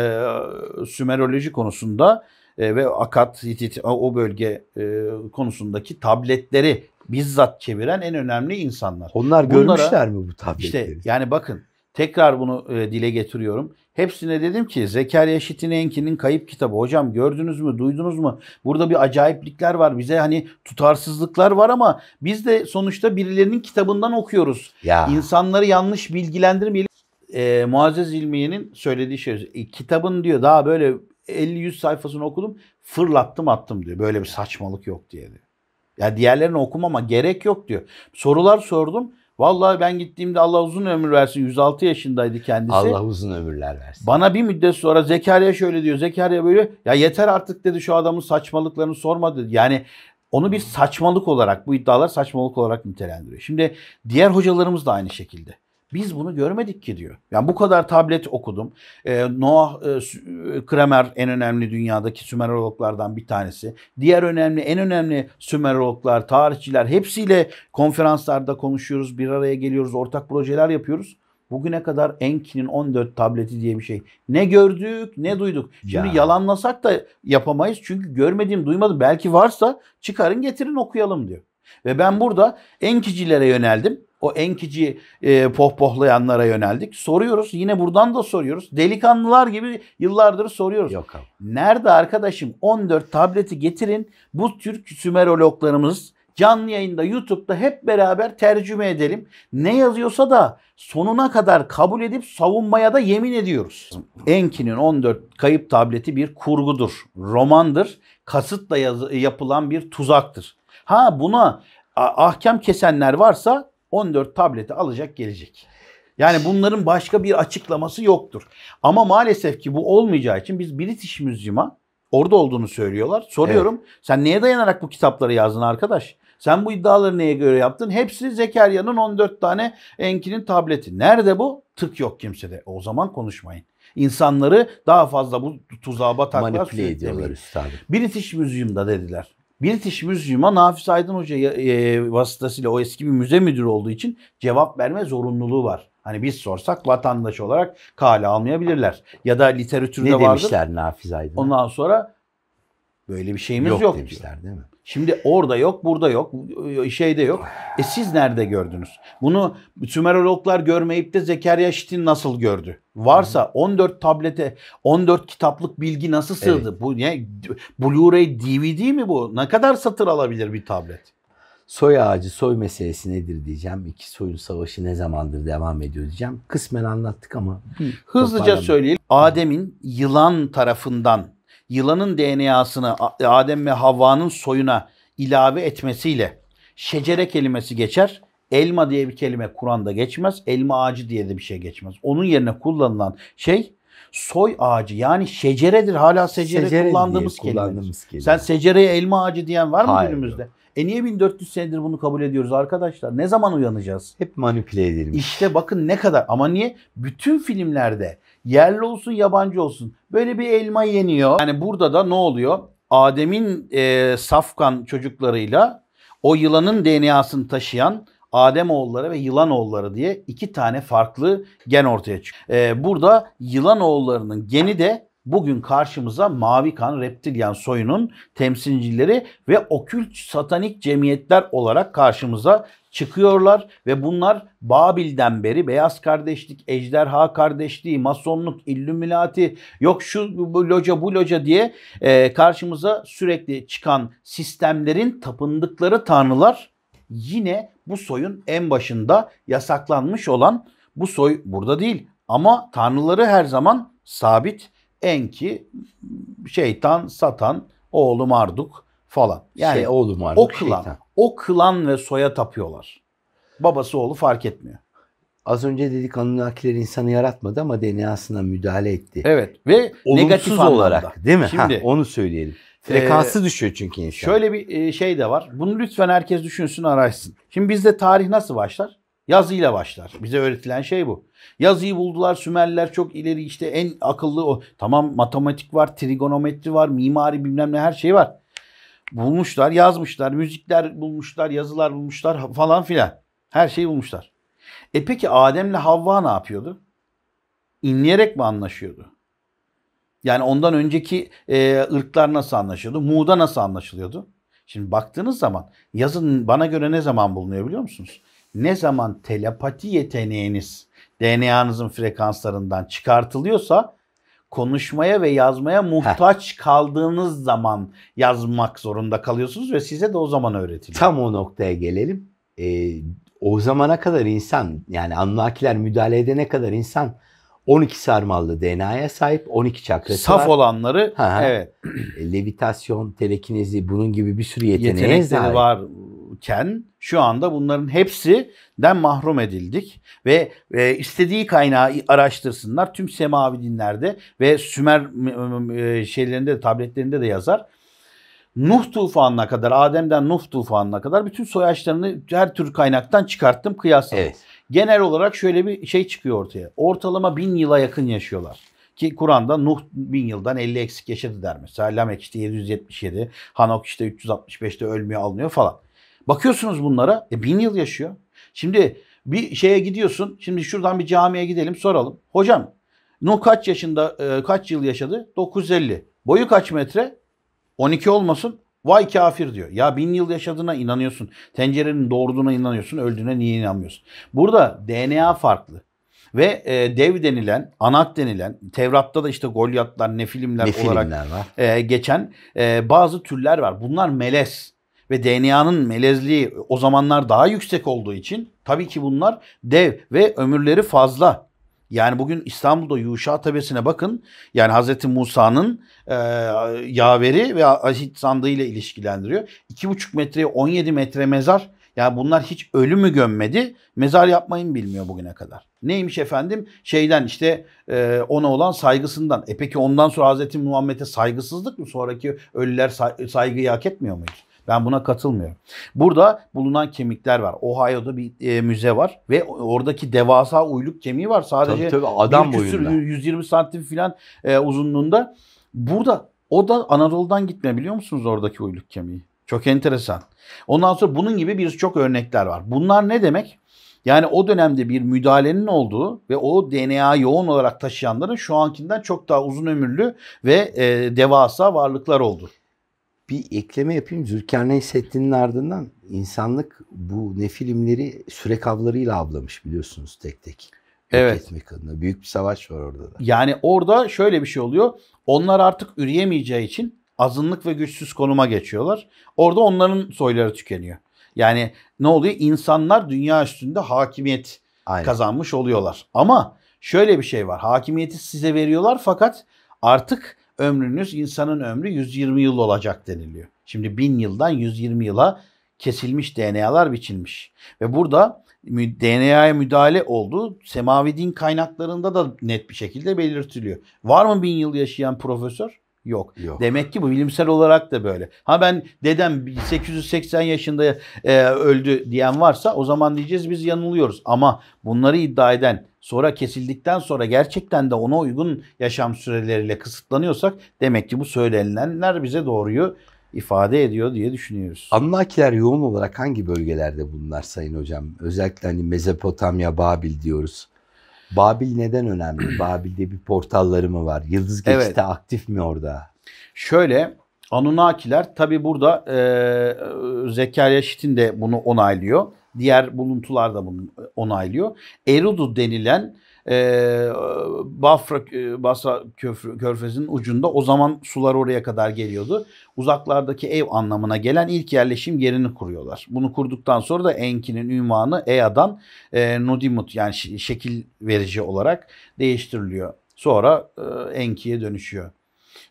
Sümeroloji konusunda e, ve Akat, o bölge e, konusundaki tabletleri bizzat çeviren en önemli insanlar. Onlar Bunlara, görmüşler mi bu tabletleri? İşte yani bakın tekrar bunu e, dile getiriyorum. Hepsine dedim ki Zekeriya Şitinenki'nin kayıp kitabı. Hocam gördünüz mü, duydunuz mu? Burada bir acayiplikler var. Bize hani tutarsızlıklar var ama biz de sonuçta birilerinin kitabından okuyoruz. Ya. İnsanları yanlış bilgilendirmeyelim. E, Muazzez İlmiye'nin söylediği şey. kitabın diyor daha böyle 50-100 sayfasını okudum fırlattım attım diyor. Böyle bir saçmalık yok diye diyor. Ya yani diğerlerini okumama gerek yok diyor. Sorular sordum. Vallahi ben gittiğimde Allah uzun ömür versin 106 yaşındaydı kendisi. Allah uzun ömürler versin. Bana bir müddet sonra Zekeriya şöyle diyor. Zekeriya böyle ya yeter artık dedi şu adamın saçmalıklarını sorma dedi. Yani onu bir saçmalık olarak bu iddialar saçmalık olarak nitelendiriyor. Şimdi diğer hocalarımız da aynı şekilde. Biz bunu görmedik ki diyor. Yani bu kadar tablet okudum. Ee, e, Noah e, Kramer en önemli dünyadaki Sümerologlardan bir tanesi. Diğer önemli, en önemli Sümerologlar, tarihçiler hepsiyle konferanslarda konuşuyoruz, bir araya geliyoruz, ortak projeler yapıyoruz. Bugüne kadar Enki'nin 14 tableti diye bir şey. Ne gördük ne duyduk. Şimdi ya. yalanlasak da yapamayız. Çünkü görmediğim duymadım. Belki varsa çıkarın getirin okuyalım diyor. Ve ben burada Enkicilere yöneldim o enkici e, pohpohlayanlara yöneldik. Soruyoruz. Yine buradan da soruyoruz. Delikanlılar gibi yıllardır soruyoruz. Yok abi. Nerede arkadaşım 14 tableti getirin. Bu Türk Sümerologlarımız canlı yayında YouTube'da hep beraber tercüme edelim. Ne yazıyorsa da sonuna kadar kabul edip savunmaya da yemin ediyoruz. Enki'nin 14 kayıp tableti bir kurgudur, romandır, kasıtla yapılan bir tuzaktır. Ha buna ahkam kesenler varsa 14 tableti alacak gelecek. Yani bunların başka bir açıklaması yoktur. Ama maalesef ki bu olmayacağı için biz British Museum'a orada olduğunu söylüyorlar. Soruyorum evet. sen neye dayanarak bu kitapları yazdın arkadaş? Sen bu iddiaları neye göre yaptın? Hepsi Zekeriya'nın 14 tane Enki'nin tableti. Nerede bu? Tık yok kimsede. O zaman konuşmayın. İnsanları daha fazla bu tuzağa bataklar. Manipüle ediyorlar üstadım. British Museum'da dediler. British Museum'a Nafiz Aydın Hoca e, e, vasıtasıyla o eski bir müze müdürü olduğu için cevap verme zorunluluğu var. Hani biz sorsak vatandaş olarak kale almayabilirler. Ya da literatürde ne vardır. Ne demişler Nafiz Aydın? Ondan sonra Böyle bir şeyimiz yok, yok demişler diyor. değil mi? Şimdi orada yok, burada yok, şeyde yok. E siz nerede gördünüz? Bunu Sümerologlar görmeyip de Zekeriya Şit'in nasıl gördü? Varsa 14 tablete 14 kitaplık bilgi nasıl sığdı? Evet. Bu ne? Blu-ray DVD mi bu? Ne kadar satır alabilir bir tablet? Soy ağacı, soy meselesi nedir diyeceğim. İki soyun savaşı ne zamandır devam ediyor diyeceğim. Kısmen anlattık ama. Hızlıca söyleyelim. Adem'in yılan tarafından yılanın DNA'sını Adem ve Havva'nın soyuna ilave etmesiyle şecere kelimesi geçer. Elma diye bir kelime Kur'an'da geçmez. Elma ağacı diye de bir şey geçmez. Onun yerine kullanılan şey soy ağacı yani şeceredir. Hala secere, secere kullandığımız, kullandığımız kelime. Sen secereye elma ağacı diyen var mı Hayır. günümüzde? E niye 1400 senedir bunu kabul ediyoruz arkadaşlar? Ne zaman uyanacağız? Hep manipüle edilmiş. İşte bakın ne kadar ama niye? Bütün filmlerde Yerli olsun yabancı olsun. Böyle bir elma yeniyor. Yani burada da ne oluyor? Adem'in e, safkan çocuklarıyla o yılanın DNA'sını taşıyan Adem oğulları ve yılan oğulları diye iki tane farklı gen ortaya çıkıyor. Ee, burada yılan oğullarının geni de bugün karşımıza mavi kan reptilyan soyunun temsilcileri ve okült satanik cemiyetler olarak karşımıza çıkıyorlar ve bunlar Babil'den beri beyaz kardeşlik, ejderha kardeşliği, masonluk, illüminati, yok şu bu loca bu loca diye e, karşımıza sürekli çıkan sistemlerin tapındıkları tanrılar yine bu soyun en başında yasaklanmış olan bu soy burada değil ama tanrıları her zaman sabit Enki, şeytan, satan, oğlu Marduk falan. Yani şey, oğlum var. O şey klan, şeytan. o klan ve soya tapıyorlar. Babası oğlu fark etmiyor. Az önce dedik Anunnakiler insanı yaratmadı ama DNA'sına müdahale etti. Evet ve Olumsuz negatif olarak anlamda. değil mi? Şimdi, ha, onu söyleyelim. E, Frekansı ee, düşüyor çünkü insan. Şöyle bir e, şey de var. Bunu lütfen herkes düşünsün araysın. Şimdi bizde tarih nasıl başlar? Yazıyla başlar. Bize öğretilen şey bu. Yazıyı buldular Sümerliler çok ileri işte en akıllı o. Tamam matematik var, trigonometri var, mimari bilmem ne her şey var bulmuşlar, yazmışlar, müzikler bulmuşlar, yazılar bulmuşlar falan filan. Her şeyi bulmuşlar. E peki Adem'le Havva ne yapıyordu? İnleyerek mi anlaşıyordu? Yani ondan önceki e, ırklar nasıl anlaşıyordu? Mu'da nasıl anlaşılıyordu? Şimdi baktığınız zaman yazın bana göre ne zaman bulunuyor biliyor musunuz? Ne zaman telepati yeteneğiniz DNA'nızın frekanslarından çıkartılıyorsa konuşmaya ve yazmaya muhtaç Heh. kaldığınız zaman yazmak zorunda kalıyorsunuz ve size de o zaman öğretiliyor. Tam o noktaya gelelim. Ee, o zamana kadar insan yani anlakiler müdahale edene kadar insan 12 sarmallı DNA'ya sahip 12 çakrası Saf var. Saf olanları ha, evet. Levitasyon, telekinezi bunun gibi bir sürü yeteneğe Yetenekleri var iken şu anda bunların hepsinden mahrum edildik ve e, istediği kaynağı araştırsınlar. Tüm semavi dinlerde ve Sümer e, şeylerinde tabletlerinde de yazar. Nuh tufanına kadar, Adem'den Nuh tufanına kadar bütün soyaçlarını her tür kaynaktan çıkarttım kıyasladım. Evet. Genel olarak şöyle bir şey çıkıyor ortaya. Ortalama bin yıla yakın yaşıyorlar. Ki Kur'an'da Nuh bin yıldan 50 eksik yaşadı der mesela. Lamek işte 777, Hanok işte 365'te ölmüyor alınıyor falan. Bakıyorsunuz bunlara e, bin yıl yaşıyor. Şimdi bir şeye gidiyorsun. Şimdi şuradan bir camiye gidelim soralım. Hocam Nuh kaç yaşında e, kaç yıl yaşadı? 950. Boyu kaç metre? 12 olmasın. Vay kafir diyor. Ya bin yıl yaşadığına inanıyorsun. Tencerenin doğurduğuna inanıyorsun. Öldüğüne niye inanmıyorsun? Burada DNA farklı. Ve e, dev denilen, anat denilen, Tevrat'ta da işte Golyatlar, Nefilimler, Nefilimler olarak var. E, geçen e, bazı türler var. Bunlar melez ve DNA'nın melezliği o zamanlar daha yüksek olduğu için tabii ki bunlar dev ve ömürleri fazla. Yani bugün İstanbul'da Yuşa Tebesi'ne bakın. Yani Hazreti Musa'nın e, yaveri ve ahit sandığı ile ilişkilendiriyor. 2,5 metreye 17 metre mezar. Yani bunlar hiç ölümü gömmedi. Mezar yapmayın bilmiyor bugüne kadar. Neymiş efendim? Şeyden işte e, ona olan saygısından. E peki ondan sonra Hazreti Muhammed'e saygısızlık mı? Sonraki ölüler say- saygıyı hak etmiyor muydu? Ben buna katılmıyorum. Burada bulunan kemikler var. Ohio'da bir e, müze var ve oradaki devasa uyluk kemiği var. Sadece tabii, tabii, adam bir küsür, boyunda. 120 santim falan e, uzunluğunda. Burada o da Anadolu'dan gitme biliyor musunuz oradaki uyluk kemiği? Çok enteresan. Ondan sonra bunun gibi birçok örnekler var. Bunlar ne demek? Yani o dönemde bir müdahalenin olduğu ve o DNA yoğun olarak taşıyanların şu ankinden çok daha uzun ömürlü ve e, devasa varlıklar oldu bir ekleme yapayım. Zülkarneyn Seddi'nin ardından insanlık bu ne filmleri sürek avlarıyla avlamış biliyorsunuz tek tek. Evet. etmek adına. Büyük bir savaş var orada da. Yani orada şöyle bir şey oluyor. Onlar artık üreyemeyeceği için azınlık ve güçsüz konuma geçiyorlar. Orada onların soyları tükeniyor. Yani ne oluyor? İnsanlar dünya üstünde hakimiyet Aynen. kazanmış oluyorlar. Ama şöyle bir şey var. Hakimiyeti size veriyorlar fakat artık ömrünüz insanın ömrü 120 yıl olacak deniliyor. Şimdi 1000 yıldan 120 yıla kesilmiş DNA'lar biçilmiş. Ve burada DNA'ya müdahale olduğu semavi din kaynaklarında da net bir şekilde belirtiliyor. Var mı bin yıl yaşayan profesör? Yok. Yok. Demek ki bu bilimsel olarak da böyle. Ha ben dedem 880 yaşında e, öldü diyen varsa o zaman diyeceğiz biz yanılıyoruz. Ama bunları iddia eden sonra kesildikten sonra gerçekten de ona uygun yaşam süreleriyle kısıtlanıyorsak demek ki bu söylenenler bize doğruyu ifade ediyor diye düşünüyoruz. Anlakiler yoğun olarak hangi bölgelerde bunlar Sayın Hocam? Özellikle hani Mezopotamya, Babil diyoruz. Babil neden önemli? Babil'de bir portalları mı var? Yıldız geçti evet. aktif mi orada? Şöyle Anunnakiler tabi burada e, Zekeriya Şit'in de bunu onaylıyor. Diğer buluntular da bunu onaylıyor. Erudu denilen ee, e, Bafra, Basra Köf Körfezi'nin ucunda o zaman sular oraya kadar geliyordu. Uzaklardaki ev anlamına gelen ilk yerleşim yerini kuruyorlar. Bunu kurduktan sonra da Enki'nin ünvanı Ea'dan e, Nudimut e, yani şekil verici olarak değiştiriliyor. Sonra e, Enki'ye dönüşüyor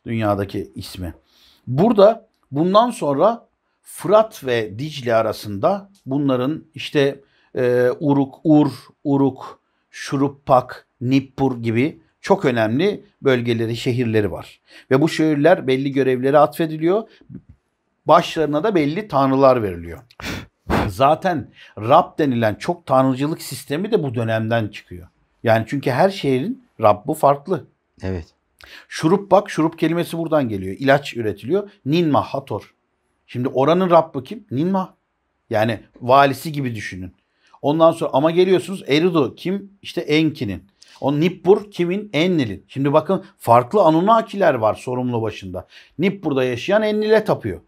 dünyadaki ismi. Burada bundan sonra Fırat ve Dicle arasında bunların işte e, Uruk, Ur, Uruk, Şuruppak, Nippur gibi çok önemli bölgeleri, şehirleri var. Ve bu şehirler belli görevlere atfediliyor. Başlarına da belli tanrılar veriliyor. Zaten Rab denilen çok tanrıcılık sistemi de bu dönemden çıkıyor. Yani çünkü her şehrin Rabb'ı farklı. Evet. Şurup bak, şurup kelimesi buradan geliyor. İlaç üretiliyor. Ninma Hator. Şimdi oranın Rabb'ı kim? Ninmah. Yani valisi gibi düşünün. Ondan sonra ama geliyorsunuz Eridu kim? İşte Enki'nin. O Nippur kimin? Ennil'in. Şimdi bakın farklı Anunnakiler var sorumlu başında. Nippur'da yaşayan Ennil'e tapıyor.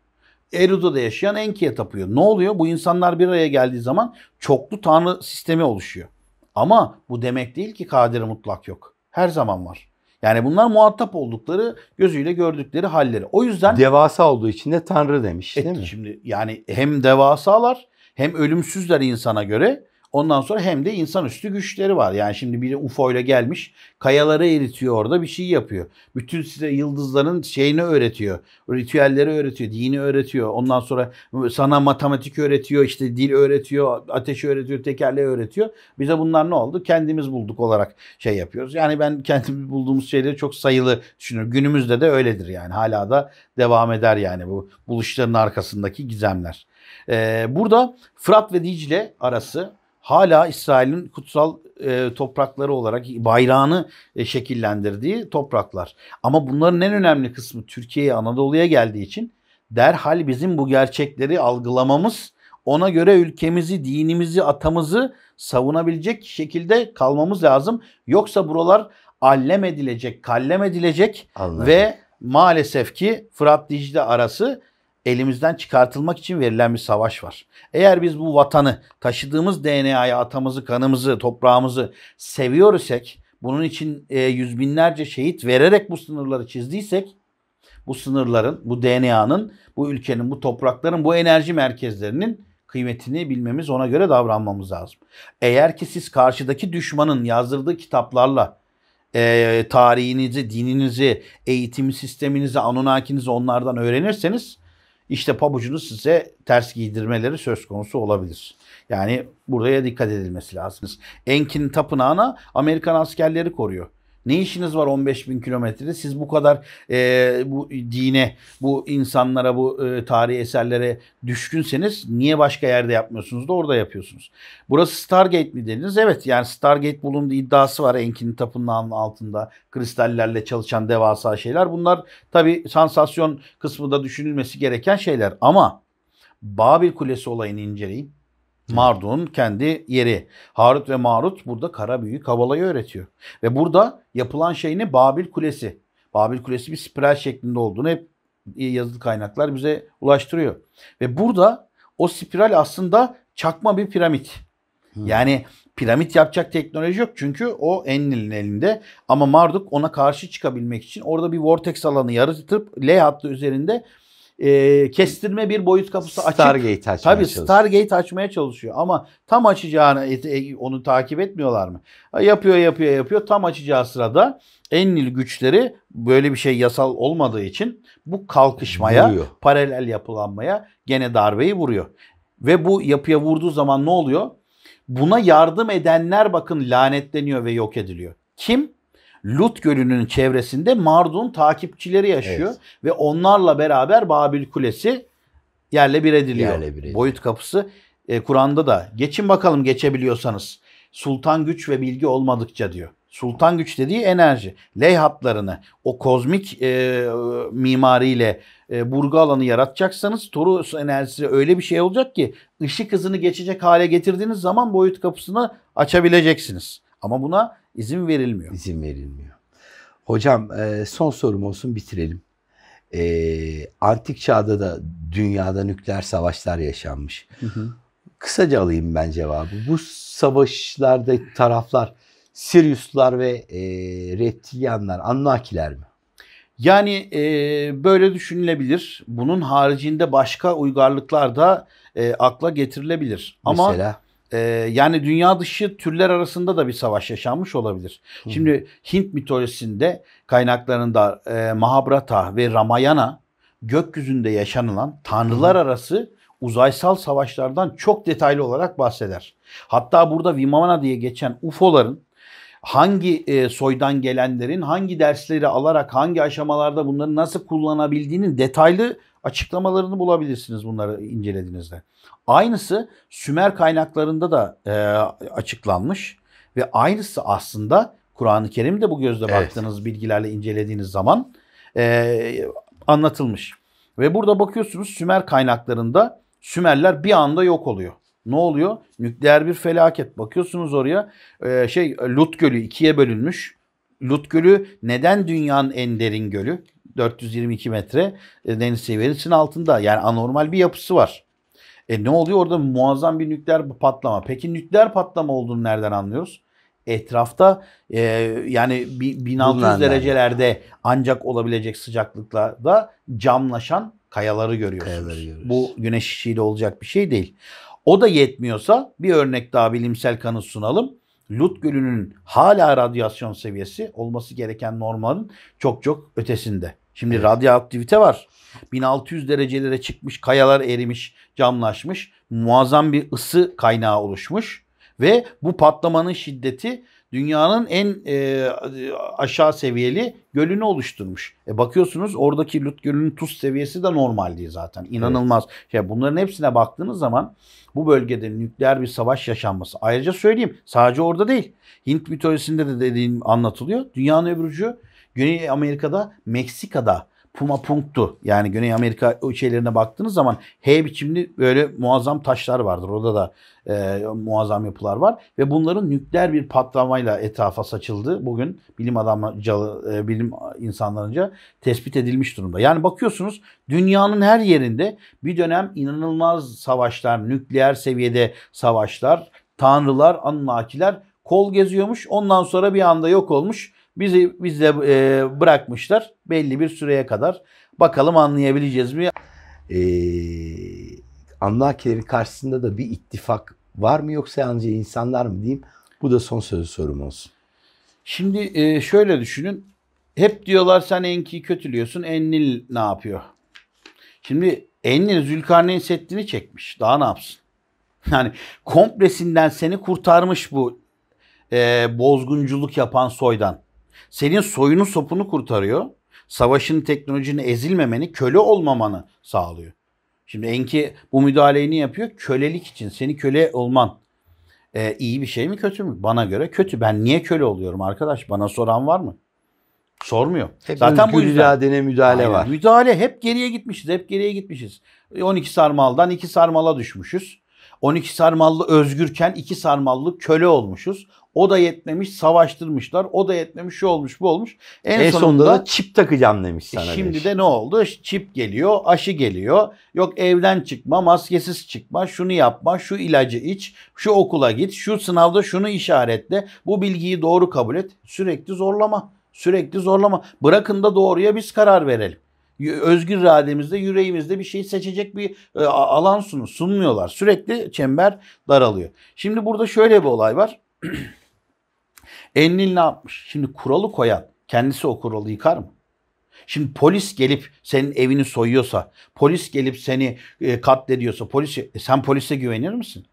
Eridu'da yaşayan Enki'ye tapıyor. Ne oluyor? Bu insanlar bir araya geldiği zaman çoklu tanrı sistemi oluşuyor. Ama bu demek değil ki kadiri mutlak yok. Her zaman var. Yani bunlar muhatap oldukları, gözüyle gördükleri halleri. O yüzden devasa olduğu için de tanrı demiş, et, değil mi? Şimdi yani hem devasalar hem ölümsüzler insana göre Ondan sonra hem de insanüstü güçleri var. Yani şimdi biri UFO ile gelmiş kayaları eritiyor orada bir şey yapıyor. Bütün size yıldızların şeyini öğretiyor. Ritüelleri öğretiyor, dini öğretiyor. Ondan sonra sana matematik öğretiyor, işte dil öğretiyor, ateş öğretiyor, tekerleği öğretiyor. Bize bunlar ne oldu? Kendimiz bulduk olarak şey yapıyoruz. Yani ben kendimiz bulduğumuz şeyleri çok sayılı düşünüyorum. Günümüzde de öyledir yani. Hala da devam eder yani bu buluşların arkasındaki gizemler. Ee, burada Fırat ve Dicle arası hala İsrail'in kutsal e, toprakları olarak bayrağını e, şekillendirdiği topraklar. Ama bunların en önemli kısmı Türkiye'ye, Anadolu'ya geldiği için derhal bizim bu gerçekleri algılamamız, ona göre ülkemizi, dinimizi, atamızı savunabilecek şekilde kalmamız lazım. Yoksa buralar allem edilecek, kallem edilecek Anladım. ve maalesef ki Fırat Dicle arası elimizden çıkartılmak için verilen bir savaş var. Eğer biz bu vatanı, taşıdığımız DNA'yı, atamızı, kanımızı, toprağımızı seviyor isek, bunun için e, yüz binlerce şehit vererek bu sınırları çizdiysek, bu sınırların, bu DNA'nın, bu ülkenin, bu toprakların, bu enerji merkezlerinin kıymetini bilmemiz, ona göre davranmamız lazım. Eğer ki siz karşıdaki düşmanın yazdırdığı kitaplarla e, tarihinizi, dininizi, eğitim sisteminizi, anunnakinizi onlardan öğrenirseniz işte pabucunu size ters giydirmeleri söz konusu olabilir. Yani buraya dikkat edilmesi lazım. Enkin tapınağına Amerikan askerleri koruyor. Ne işiniz var 15 bin kilometrede? Siz bu kadar e, bu dine, bu insanlara, bu e, tarihi eserlere düşkünseniz niye başka yerde yapmıyorsunuz da orada yapıyorsunuz? Burası Stargate mi dediniz? Evet yani Stargate bulunduğu iddiası var Enki'nin Tapınağı'nın altında. Kristallerle çalışan devasa şeyler. Bunlar tabii sansasyon kısmında düşünülmesi gereken şeyler. Ama Babil Kulesi olayını inceleyin. Marduk'un kendi yeri. Harut ve Marut burada kara büyü kabalayı öğretiyor. Ve burada yapılan şey ne? Babil Kulesi. Babil Kulesi bir spiral şeklinde olduğunu hep yazılı kaynaklar bize ulaştırıyor. Ve burada o spiral aslında çakma bir piramit. Yani piramit yapacak teknoloji yok çünkü o Enlil'in elinde. Ama Marduk ona karşı çıkabilmek için orada bir vortex alanı yaratıp L hattı üzerinde e, kestirme bir boyut kapısı açık. Stargate açmaya Tabii çalışıyor. Stargate açmaya çalışıyor ama tam açacağını e, e onu takip etmiyorlar mı? Yapıyor yapıyor yapıyor tam açacağı sırada Ennil güçleri böyle bir şey yasal olmadığı için bu kalkışmaya, vuruyor. paralel yapılanmaya gene darbeyi vuruyor. Ve bu yapıya vurduğu zaman ne oluyor? Buna yardım edenler bakın lanetleniyor ve yok ediliyor. Kim? Lut Gölü'nün çevresinde Mardun takipçileri yaşıyor evet. ve onlarla beraber Babil Kulesi yerle bir ediliyor. Yerle bir ediliyor. Boyut kapısı e, Kur'an'da da geçin bakalım geçebiliyorsanız. Sultan güç ve bilgi olmadıkça diyor. Sultan güç dediği enerji. Ley hatlarını o kozmik e, mimariyle e, burgu alanı yaratacaksanız Torus enerjisi öyle bir şey olacak ki ışık hızını geçecek hale getirdiğiniz zaman boyut kapısını açabileceksiniz. Ama buna İzin verilmiyor. İzin verilmiyor. Hocam e, son sorum olsun bitirelim. E, antik çağda da dünyada nükleer savaşlar yaşanmış. Hı hı. Kısaca alayım ben cevabı. Bu savaşlarda taraflar Siriuslar ve e, Reptilyanlar, Anunnakiler mi? Yani e, böyle düşünülebilir. Bunun haricinde başka uygarlıklar da e, akla getirilebilir. Mesela? Ama ee, yani dünya dışı türler arasında da bir savaş yaşanmış olabilir. Hı. Şimdi Hint mitolojisinde kaynaklarında e, Mahabharata ve Ramayana gökyüzünde yaşanılan tanrılar Hı. arası uzaysal savaşlardan çok detaylı olarak bahseder. Hatta burada Vimana diye geçen UFO'ların hangi e, soydan gelenlerin hangi dersleri alarak hangi aşamalarda bunları nasıl kullanabildiğinin detaylı açıklamalarını bulabilirsiniz bunları incelediğinizde. Aynısı Sümer kaynaklarında da e, açıklanmış ve aynısı aslında Kur'an-ı Kerim'de bu gözle evet. baktığınız bilgilerle incelediğiniz zaman e, anlatılmış. Ve burada bakıyorsunuz Sümer kaynaklarında Sümerler bir anda yok oluyor. Ne oluyor? Nükleer bir felaket. Bakıyorsunuz oraya e, şey Lut Gölü ikiye bölünmüş. Lut Gölü neden dünyanın en derin gölü? 422 metre e, deniz seviyesinin altında. Yani anormal bir yapısı var. E ne oluyor orada muazzam bir nükleer patlama. Peki nükleer patlama olduğunu nereden anlıyoruz? Etrafta e, yani 1600 Bunlar derecelerde yani. ancak olabilecek sıcaklıklarda camlaşan kayaları görüyorsunuz. Kayaları görüyoruz. Bu güneş ışığıyla olacak bir şey değil. O da yetmiyorsa bir örnek daha bilimsel kanıt sunalım. Lut Gölü'nün hala radyasyon seviyesi olması gereken normalin çok çok ötesinde. Şimdi evet. radyoaktivite var. 1600 derecelere çıkmış, kayalar erimiş, camlaşmış. Muazzam bir ısı kaynağı oluşmuş. Ve bu patlamanın şiddeti dünyanın en e, aşağı seviyeli gölünü oluşturmuş. E bakıyorsunuz oradaki Lut Gölü'nün tuz seviyesi de normal diye zaten. İnanılmaz. Evet. Şey bunların hepsine baktığınız zaman bu bölgede nükleer bir savaş yaşanması. Ayrıca söyleyeyim sadece orada değil. Hint mitolojisinde de dediğim anlatılıyor. Dünyanın öbür ucu Güney Amerika'da Meksika'da Puma Punktu yani Güney Amerika şeylerine baktığınız zaman H biçimli böyle muazzam taşlar vardır. Orada da e, muazzam yapılar var ve bunların nükleer bir patlamayla etrafa saçıldı. Bugün bilim adamları, e, bilim insanlarınca tespit edilmiş durumda. Yani bakıyorsunuz dünyanın her yerinde bir dönem inanılmaz savaşlar, nükleer seviyede savaşlar, tanrılar, anunnakiler kol geziyormuş. Ondan sonra bir anda yok olmuş Bizi bizde e, bırakmışlar belli bir süreye kadar. Bakalım anlayabileceğiz mi? Ee, anlakilerin karşısında da bir ittifak var mı yoksa yalnızca insanlar mı diyeyim? Bu da son sözü sorum olsun. Şimdi e, şöyle düşünün. Hep diyorlar sen Enki'yi kötülüyorsun. Ennil ne yapıyor? Şimdi Ennil Zülkarneyn setini çekmiş. Daha ne yapsın? Yani komplesinden seni kurtarmış bu e, bozgunculuk yapan soydan. Senin soyunu sopunu kurtarıyor. Savaşın teknolojini ezilmemeni, köle olmamanı sağlıyor. Şimdi Enki bu müdahaleyi ne yapıyor? Kölelik için. Seni köle olman. Ee, iyi bir şey mi kötü mü? Bana göre kötü. Ben niye köle oluyorum arkadaş? Bana soran var mı? Sormuyor. Hep Zaten bu yüzden. müdahale Aynen. var. Müdahale. Hep geriye gitmişiz. Hep geriye gitmişiz. 12 sarmaldan 2 sarmala düşmüşüz. 12 sarmallı özgürken 2 sarmallı köle olmuşuz. O da yetmemiş savaştırmışlar. O da yetmemiş şu olmuş bu olmuş. En, en sonunda, sonunda da çip takacağım demiş sana. E, şimdi demiş. de ne oldu? Çip geliyor, aşı geliyor. Yok evden çıkma, maskesiz çıkma, şunu yapma, şu ilacı iç, şu okula git, şu sınavda şunu işaretle. Bu bilgiyi doğru kabul et. Sürekli zorlama. Sürekli zorlama. Bırakın da doğruya biz karar verelim özgür irademizde, yüreğimizde bir şey seçecek bir e, alan sunu sunmuyorlar. Sürekli çember daralıyor. Şimdi burada şöyle bir olay var. Enlil ne yapmış? Şimdi kuralı koyan kendisi o kuralı yıkar mı? Şimdi polis gelip senin evini soyuyorsa, polis gelip seni e, katlediyorsa, polis e, sen polise güvenir misin?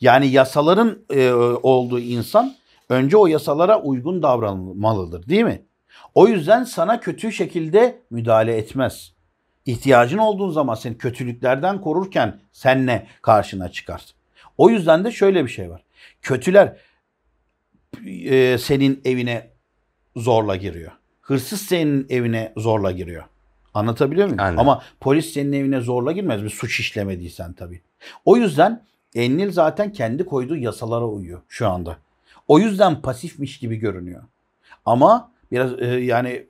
Yani yasaların e, olduğu insan önce o yasalara uygun davranmalıdır, değil mi? O yüzden sana kötü şekilde müdahale etmez. İhtiyacın olduğun zaman seni kötülüklerden korurken senle karşına çıkar. O yüzden de şöyle bir şey var. Kötüler e, senin evine zorla giriyor. Hırsız senin evine zorla giriyor. Anlatabiliyor muyum? Aynen. Ama polis senin evine zorla girmez bir suç işlemediysen tabii. O yüzden Ennil zaten kendi koyduğu yasalara uyuyor şu anda. O yüzden pasifmiş gibi görünüyor. Ama biraz e, yani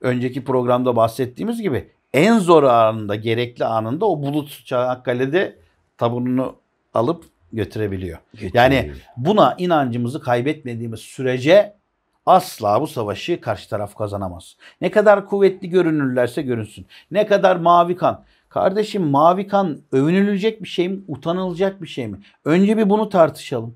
önceki programda bahsettiğimiz gibi en zor anında, gerekli anında o bulut Çanakkale'de tabununu alıp götürebiliyor. Getiriyor. Yani buna inancımızı kaybetmediğimiz sürece asla bu savaşı karşı taraf kazanamaz. Ne kadar kuvvetli görünürlerse görünsün. Ne kadar mavi kan. Kardeşim mavi kan övünülecek bir şey mi? Utanılacak bir şey mi? Önce bir bunu tartışalım.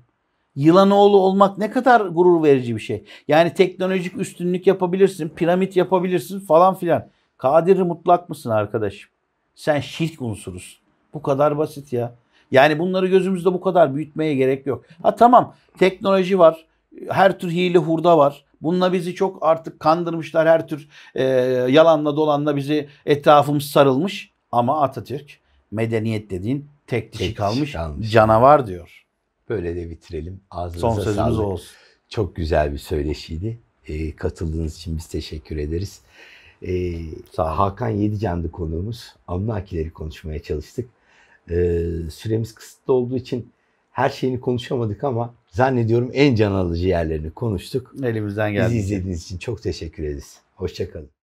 Yılan oğlu olmak ne kadar gurur verici bir şey. Yani teknolojik üstünlük yapabilirsin, piramit yapabilirsin falan filan. Kadir mutlak mısın arkadaşım? Sen şirk unsurusun. Bu kadar basit ya. Yani bunları gözümüzde bu kadar büyütmeye gerek yok. Ha tamam teknoloji var. Her tür hile hurda var. Bununla bizi çok artık kandırmışlar. Her tür e, yalanla dolanla bizi etrafımız sarılmış. Ama Atatürk medeniyet dediğin tek dişi tek kalmış, kalmış canavar diyor. Böyle de bitirelim. Ağzınıza Son sözümüz sağlık. olsun. Çok güzel bir söyleşiydi. E, katıldığınız için biz teşekkür ederiz. E, Sağ Hakan Yedican'dı konuğumuz. Amlakileri konuşmaya çalıştık. Ee, süremiz kısıtlı olduğu için her şeyini konuşamadık ama zannediyorum en can alıcı yerlerini konuştuk. Elimizden geldi. Bizi izlediğiniz için çok teşekkür ederiz. Hoşçakalın.